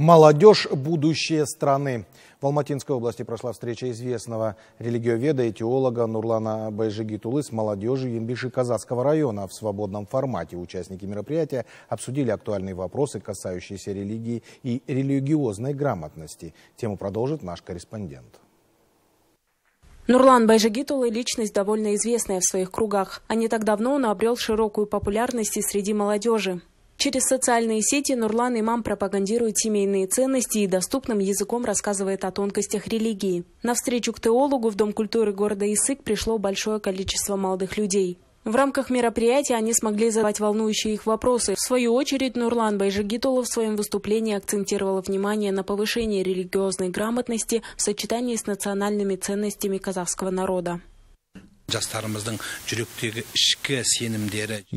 Молодежь – будущее страны. В Алматинской области прошла встреча известного религиоведа и теолога Нурлана Байжигитулы с молодежью Ембиши-Казахского района в свободном формате. Участники мероприятия обсудили актуальные вопросы, касающиеся религии и религиозной грамотности. Тему продолжит наш корреспондент. Нурлан Байжигитулы личность довольно известная в своих кругах, а не так давно он обрел широкую популярность и среди молодежи. Через социальные сети Нурлан Имам пропагандирует семейные ценности и доступным языком рассказывает о тонкостях религии. На встречу к теологу в Дом культуры города Исык пришло большое количество молодых людей. В рамках мероприятия они смогли задавать волнующие их вопросы. В свою очередь, Нурлан Байжигитулов в своем выступлении акцентировал внимание на повышение религиозной грамотности в сочетании с национальными ценностями казахского народа.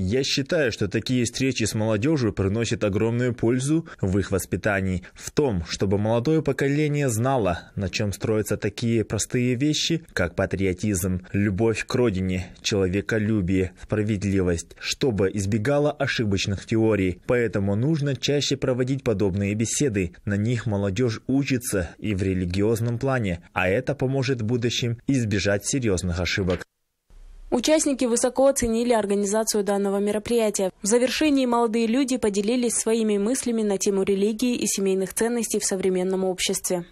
Я считаю, что такие встречи с молодежью приносят огромную пользу в их воспитании, в том, чтобы молодое поколение знало, на чем строятся такие простые вещи, как патриотизм, любовь к родине, человеколюбие, справедливость, чтобы избегало ошибочных теорий. Поэтому нужно чаще проводить подобные беседы. На них молодежь учится и в религиозном плане, а это поможет будущим избежать серьезных ошибок. Участники высоко оценили организацию данного мероприятия. В завершении молодые люди поделились своими мыслями на тему религии и семейных ценностей в современном обществе.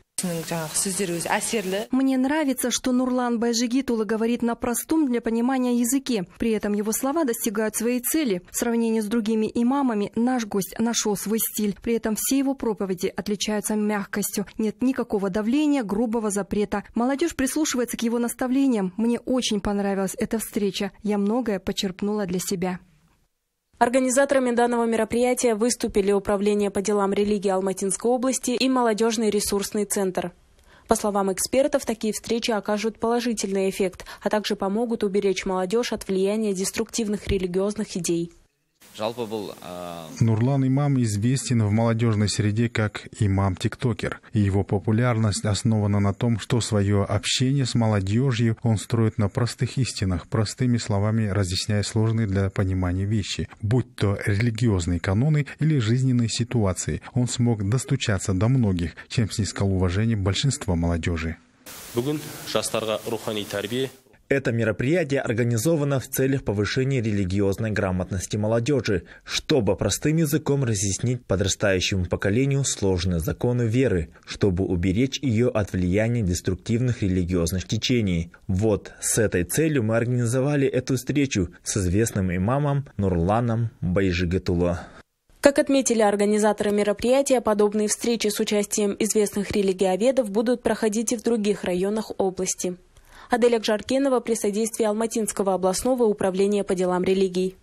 Мне нравится, что Нурлан Байжигитула говорит на простом для понимания языке. При этом его слова достигают своей цели. В сравнении с другими имамами наш гость нашел свой стиль. При этом все его проповеди отличаются мягкостью. Нет никакого давления, грубого запрета. Молодежь прислушивается к его наставлениям. Мне очень понравилась эта встреча. Я многое почерпнула для себя. Организаторами данного мероприятия выступили Управление по делам религии Алматинской области и Молодежный ресурсный центр. По словам экспертов, такие встречи окажут положительный эффект, а также помогут уберечь молодежь от влияния деструктивных религиозных идей. А, Нурлан Имам известен в молодежной среде как имам-тиктокер. Его популярность основана на том, что свое общение с молодежью он строит на простых истинах, простыми словами разъясняя сложные для понимания вещи, будь то религиозные каноны или жизненные ситуации. Он смог достучаться до многих, чем снискал уважение большинства молодежи. Это мероприятие организовано в целях повышения религиозной грамотности молодежи, чтобы простым языком разъяснить подрастающему поколению сложные законы веры, чтобы уберечь ее от влияния деструктивных религиозных течений. Вот с этой целью мы организовали эту встречу с известным имамом Нурланом Байжигатуло. Как отметили организаторы мероприятия, подобные встречи с участием известных религиоведов будут проходить и в других районах области. Аделя Жаркинова при содействии Алматинского областного управления по делам религий.